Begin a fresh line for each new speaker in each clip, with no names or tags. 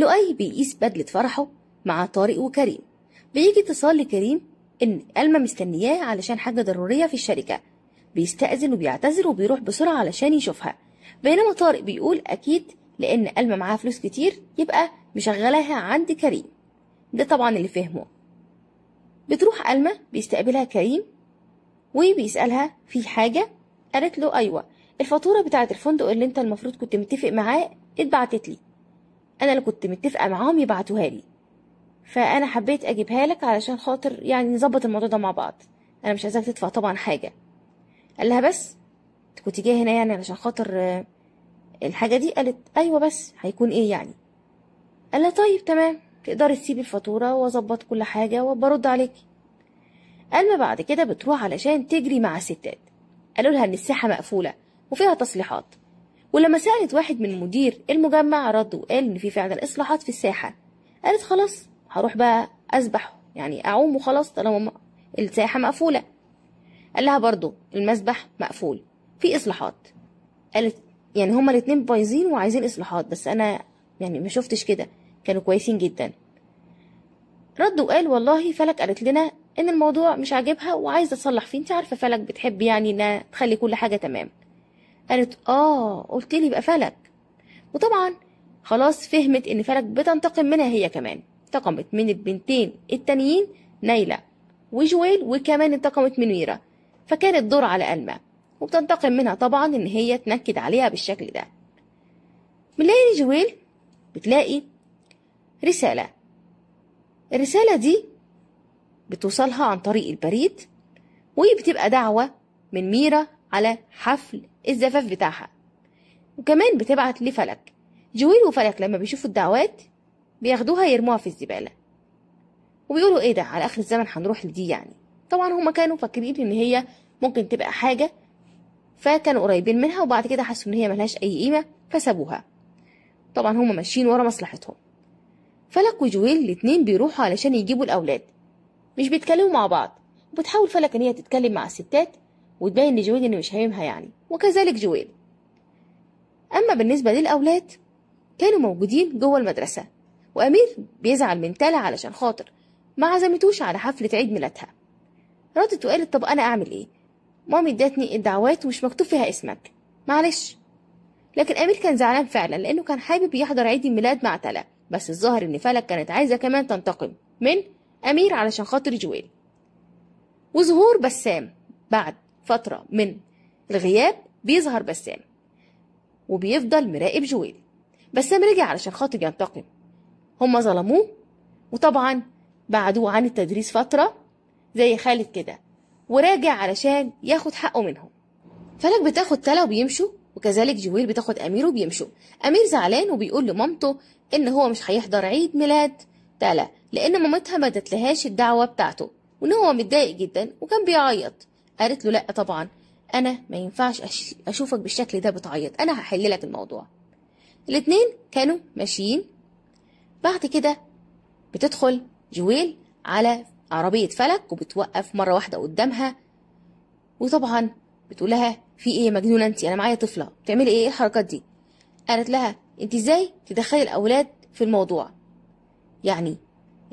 لؤي بيقيس بدلة فرحه مع طارق وكريم بيجي اتصال لكريم إن ألما مستنياه علشان حاجة ضرورية في الشركة بيستأذن وبيعتذر وبيروح بسرعة علشان يشوفها بينما طارق بيقول أكيد لأن ألما معاها فلوس كتير يبقى مشغلاها عند كريم ده طبعا اللي فهمه بتروح ألما بيستقبلها كريم وبيسألها في حاجة قالت له أيوة الفاتورة بتاعت الفندق اللي انت المفروض كنت متفق معاه اتبعتت لي انا اللي كنت متفقه معاهم يبعتوها لي فانا حبيت اجيبها لك علشان خاطر يعني نظبط الموضوع ده مع بعض انا مش عايزاك تدفع طبعا حاجه قال لها بس انت كنت جايه هنا يعني علشان خاطر آه، الحاجه دي قالت ايوه بس هيكون ايه يعني قال لها طيب تمام تقدري تسيبي الفاتوره واظبط كل حاجه وبرد عليكي ما بعد كده بتروح علشان تجري مع الستات قالوا لها إن الساحة مقفولة وفيها تصليحات ولما سألت واحد من مدير المجمع رد وقال إن في فعلا إصلاحات في الساحة قالت خلاص هروح بقى أسبح يعني أعوم وخلاص طالما الساحة مقفولة قال لها برضو المسبح مقفول في إصلاحات قالت يعني هما الاتنين بايظين وعايزين إصلاحات بس أنا يعني ما شفتش كده كانوا كويسين جدا رد وقال والله فلك قالت لنا ان الموضوع مش عاجبها وعايزه تصلح فيه انت عارفه فلك بتحب يعني انها تخلي كل حاجه تمام قالت اه قلت لي يبقى فلك وطبعا خلاص فهمت ان فلك بتنتقم منها هي كمان انتقمت من البنتين التانيين نايلة وجويل وكمان انتقمت من ميرا فكانت دور على ألمة وبتنتقم منها طبعا ان هي تنكد عليها بالشكل ده بنلاقي جويل بتلاقي رسالة الرسالة دي بتوصلها عن طريق البريد وبتبقى دعوة من ميرا على حفل الزفاف بتاعها وكمان بتبعت لفلك جويل وفلك لما بيشوفوا الدعوات بياخدوها يرموها في الزبالة وبيقولوا ايه ده على اخر الزمن هنروح لدي يعني طبعا هما كانوا فاكرين ان هي ممكن تبقى حاجة فكانوا قريبين منها وبعد كده حسوا ان هي ملهاش اي قيمة فسابوها طبعا هما ماشيين ورا مصلحتهم فلك وجويل الاتنين بيروحوا علشان يجيبوا الاولاد مش بيتكلموا مع بعض وبتحاول فلك ان هي تتكلم مع الستات وتبين لجويد إنه مش هيمها يعني وكذلك جويد أما بالنسبة للأولاد كانوا موجودين جوه المدرسة وأمير بيزعل من تالا علشان خاطر ما عزمتوش على حفلة عيد ميلادها ردت وقالت طب أنا أعمل إيه مامي ادتني الدعوات ومش مكتوب فيها اسمك معلش لكن أمير كان زعلان فعلا لأنه كان حابب يحضر عيد الميلاد مع تلا بس الظاهر إن فلك كانت عايزة كمان تنتقم من أمير علشان خاطر جويل وظهور بسام بعد فترة من الغياب بيظهر بسام وبيفضل مراقب جويل بسام رجع علشان خاطر ينتقم هما ظلموه وطبعا بعدوه عن التدريس فترة زي خالد كده وراجع علشان ياخد حقه منهم فلك بتاخد تلا وبيمشوا وكذلك جويل بتاخد أمير وبيمشوا أمير زعلان وبيقول لمامته إن هو مش هيحضر عيد ميلاد تلا لأن مامتها ما دتلهاش الدعوة بتاعته وإن هو متضايق جدا وكان بيعيط قالت له لا طبعا انا ما ينفعش اشوفك بالشكل ده بتعيط انا هحل لك الموضوع الاتنين كانوا ماشيين بعد كده بتدخل جويل على عربية فلك وبتوقف مرة واحدة قدامها وطبعا بتقول لها في ايه مجنونة انت انا معايا طفلة بتعملي ايه, إيه الحركات دي قالت لها انت ازاي تدخلي الاولاد في الموضوع يعني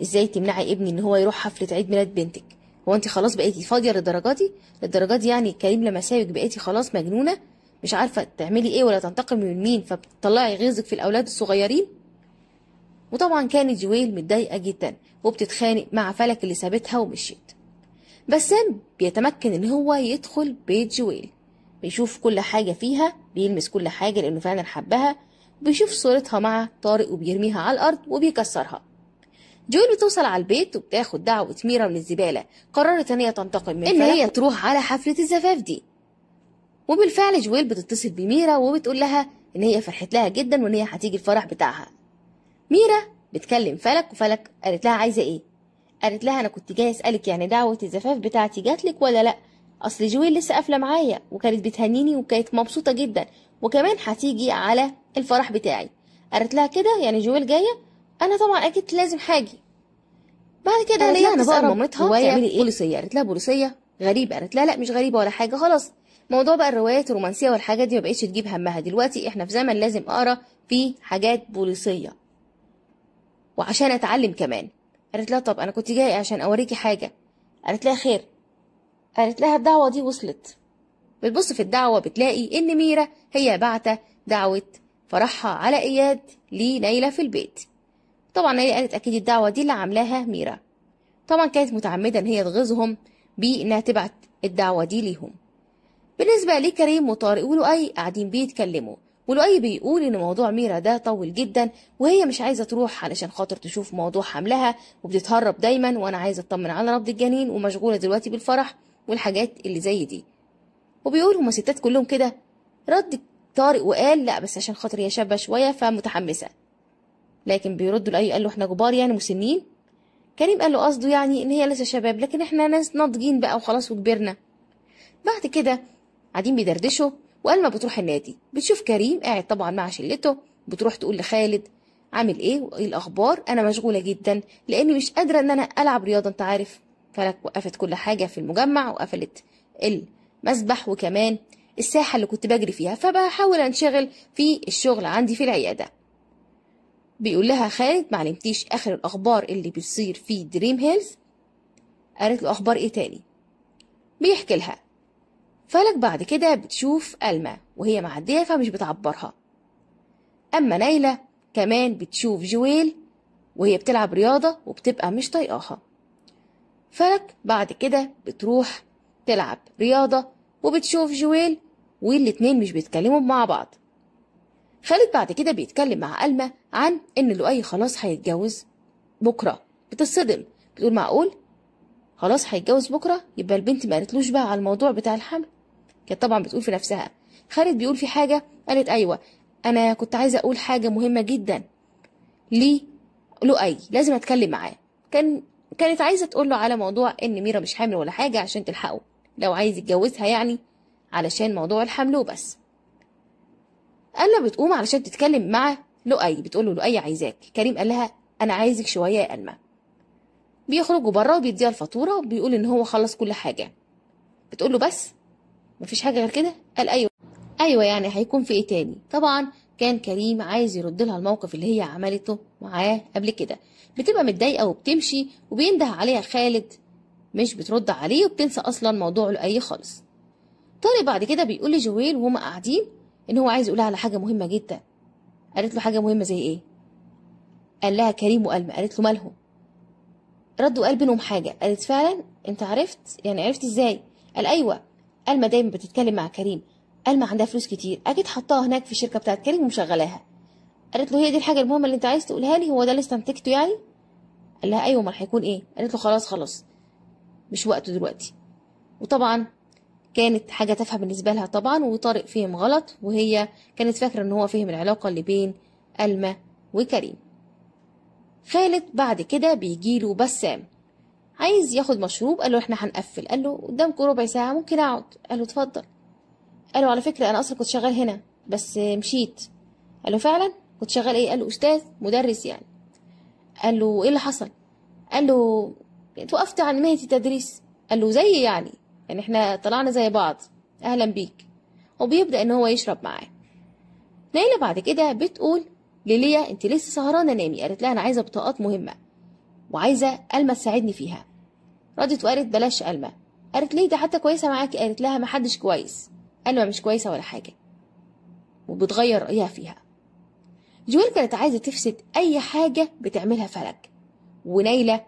ازاي تمنعي ابني ان هو يروح حفلة عيد ميلاد بنتك هو انت خلاص بقيتي فاضيه للدرجه دي للدرجه دي يعني كريم لمساوك بقيتي خلاص مجنونه مش عارفه تعملي ايه ولا تنتقمي من مين فبتطلعي غيظك في الاولاد الصغيرين وطبعا كانت جويل متضايقه جدا وبتتخانق مع فلك اللي سابتها ومشيت بسام بيتمكن ان هو يدخل بيت جويل بيشوف كل حاجه فيها بيلمس كل حاجه لانه فعلا حبها وبيشوف صورتها مع طارق وبيرميها على الارض وبيكسرها جويل بتوصل على البيت وبتاخد دعوة ميرا من الزبالة قررت إن هي تنتقم من إن هي تروح على حفلة الزفاف دي وبالفعل جويل بتتصل بميرا وبتقول لها إن هي فرحت لها جدا وإن هي هتيجي الفرح بتاعها ميرا بتكلم فلك وفلك قالت لها عايزة إيه قالت لها أنا كنت جاي أسألك يعني دعوة الزفاف بتاعتي جاتلك ولا لأ أصل جويل لسه قافلة معايا وكانت بتهنيني وكانت مبسوطة جدا وكمان هتيجي على الفرح بتاعي قالت لها كده يعني جويل جاية انا طبعا اكيد لازم حاجه بعد كده ليا بقى مامتها تعملي ايه بوليسيه قالت لها بوليسيه غريبه قالت لا لا مش غريبه ولا حاجه خلاص موضوع بقى الروايات الرومانسيه والحاجات دي ما بقتش تجيب همها دلوقتي احنا في زمن لازم اقرا فيه حاجات بوليسيه وعشان اتعلم كمان قالت لها طب انا كنت جاي عشان اوريكي حاجه قالت لها خير قالت لها الدعوه دي وصلت بتبص في الدعوه بتلاقي ان ميرا هي بعتة دعوه فرحها على اياد لنيلة في البيت طبعا هي قالت اكيد الدعوه دي اللي عاملاها ميرا طبعا كانت متعمده ان هي تغيظهم بانها تبعت الدعوه دي ليهم بالنسبه لكريم وطارق ولؤي قاعدين بيتكلموا ولؤي بيقول ان موضوع ميرا ده طويل جدا وهي مش عايزه تروح علشان خاطر تشوف موضوع حملها وبتتهرب دايما وانا عايزه اطمن على نبض الجنين ومشغوله دلوقتي بالفرح والحاجات اللي زي دي وبيقول هما ستات كلهم كده رد طارق وقال لا بس عشان خاطر هي شابه شويه فمتحمسه لكن بيردوا لأي قال له احنا كبار يعني مسنين كريم قال له قصده يعني ان هي لسه شباب لكن احنا ناس ناضجين بقى وخلاص وكبرنا بعد كده قاعدين بيدردشوا وقال ما بتروح النادي بتشوف كريم قاعد طبعا مع شلته بتروح تقول لخالد عامل ايه وايه الاخبار انا مشغوله جدا لاني مش قادره ان انا العب رياضه انت عارف فلك وقفت كل حاجه في المجمع وقفلت المسبح وكمان الساحه اللي كنت بجري فيها فبحاول انشغل في الشغل عندي في العياده بيقول لها خالد معلمتيش اخر الاخبار اللي بتصير في دريم هيلز قالت له اخبار ايه تاني بيحكي لها فلك بعد كده بتشوف ألما وهي معدية فمش بتعبرها أما نايلة كمان بتشوف جويل وهي بتلعب رياضة وبتبقى مش طايقاها فلك بعد كده بتروح تلعب رياضة وبتشوف جويل والاتنين مش بيتكلموا مع بعض خالد بعد كده بيتكلم مع ألمة عن إن لؤي خلاص هيتجوز بكرة بتصدم بتقول معقول خلاص هيتجوز بكرة يبقى البنت ما قالتلوش بقى على الموضوع بتاع الحمل كانت طبعا بتقول في نفسها خالد بيقول في حاجة قالت أيوة أنا كنت عايزة أقول حاجة مهمة جدا لي لؤي لازم أتكلم معاه كان كانت عايزة تقول له على موضوع إن ميرا مش حامل ولا حاجة عشان تلحقه لو عايز يتجوزها يعني علشان موضوع الحمل وبس ألا بتقوم علشان تتكلم مع لؤي بتقول له لؤي عايزاك كريم قال لها أنا عايزك شوية يا الما بيخرجوا بره وبيديها الفاتورة وبيقول إن هو خلص كل حاجة بتقول له بس مفيش حاجة غير كده قال أيوه أيوه يعني هيكون في إيه تاني طبعا كان كريم عايز يرد لها الموقف اللي هي عملته معاه قبل كده بتبقى متضايقه وبتمشي وبينده عليها خالد مش بترد عليه وبتنسى اصلا موضوع لؤي خالص طارق بعد كده بيقول لجويل وهما قاعدين ان هو عايز يقولها على حاجه مهمه جدا قالت له حاجه مهمه زي ايه قال لها كريم والما قالت له مالهم رد وقال بينهم حاجه قالت فعلا انت عرفت يعني عرفت ازاي قال ايوه ما دايما بتتكلم مع كريم ما عندها فلوس كتير اكيد حطاها هناك في الشركه بتاعت كريم ومشغلاها قالت له هي دي الحاجه المهمه اللي انت عايز تقولها لي هو ده اللي استنتجته يعني قال لها ايوه امال هيكون ايه قالت له خلاص خلاص مش وقته دلوقتي وطبعا كانت حاجة تافهة بالنسبة لها طبعا وطارق فهم غلط وهي كانت فاكرة ان هو فهم العلاقة اللي بين الما وكريم خالد بعد كده بيجيله بسام عايز ياخد مشروب قال له احنا هنقفل قال له قدامكم ربع ساعة ممكن اقعد قال له اتفضل قال له على فكرة انا اصلا كنت شغال هنا بس مشيت قال له فعلا كنت شغال ايه قال له استاذ مدرس يعني قال له ايه اللي حصل قال له اتوقفت عن مهنة التدريس قال له زي يعني يعني احنا طلعنا زي بعض اهلا بيك وبيبدا ان هو يشرب معاه نايلة بعد كده بتقول لليا انت لسه سهرانه نامي قالت لها انا عايزه بطاقات مهمه وعايزه الما تساعدني فيها ردت وقالت بلاش الما قالت ليه ده حتى كويسه معاكي قالت لها محدش كويس الما مش كويسه ولا حاجه وبتغير رايها فيها جويل كانت عايزه تفسد اي حاجه بتعملها فلك ونايلة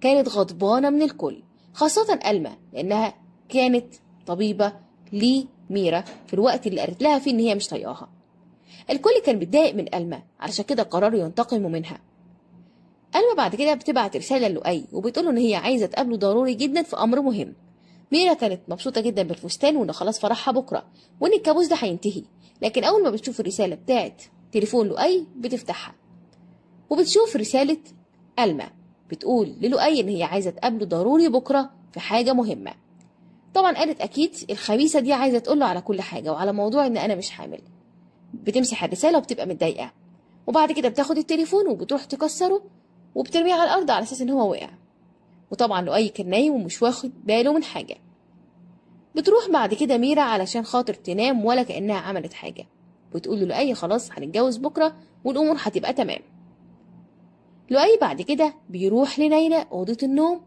كانت غضبانه من الكل خاصه الما لانها كانت طبيبة لميرا في الوقت اللي قالت لها فيه إن هي مش طايقاها الكل كان متضايق من ألما علشان كده قرروا ينتقموا منها ألما بعد كده بتبعت رسالة لؤي وبتقوله إن هي عايزة تقابله ضروري جدا في أمر مهم ميرا كانت مبسوطة جدا بالفستان وإن خلاص فرحها بكرة وإن الكابوس ده هينتهي لكن أول ما بتشوف الرسالة بتاعت تليفون لؤي بتفتحها وبتشوف رسالة ألما بتقول للؤي إن هي عايزة تقابله ضروري بكرة في حاجة مهمة طبعا قالت اكيد الخبيثه دي عايزه تقول له على كل حاجه وعلى موضوع ان انا مش حامل بتمسح الرساله وبتبقى متضايقه وبعد كده بتاخد التليفون وبتروح تكسره وبترميه على الارض على اساس ان هو وقع وطبعا لؤي كان نايم ومش واخد باله من حاجه بتروح بعد كده ميرا علشان خاطر تنام ولا كانها عملت حاجه وتقول له لؤي خلاص هنتجوز بكره والامور هتبقى تمام لؤي بعد كده بيروح لنيلة أوضة النوم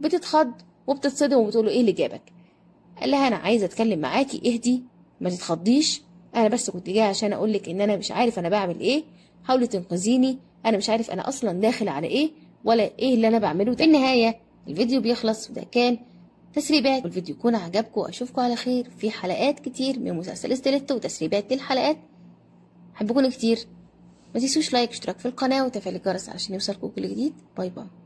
بتتخض وبتتصدم وبتقول له إيه اللي جابك قال لها انا عايزه اتكلم معاكي اهدي ما تتخضيش انا بس كنت جايه عشان اقول لك ان انا مش عارف انا بعمل ايه حاولي تنقذيني انا مش عارف انا اصلا داخل على ايه ولا ايه اللي انا بعمله في النهايه الفيديو بيخلص وده كان تسريبات والفيديو يكون عجبكم واشوفكم على خير في حلقات كتير من مسلسل ستيلتو وتسريبات للحلقات حبكم كتير ما تنسوش لايك اشتراك في القناه وتفعيل الجرس عشان يوصلكم كل جديد باي باي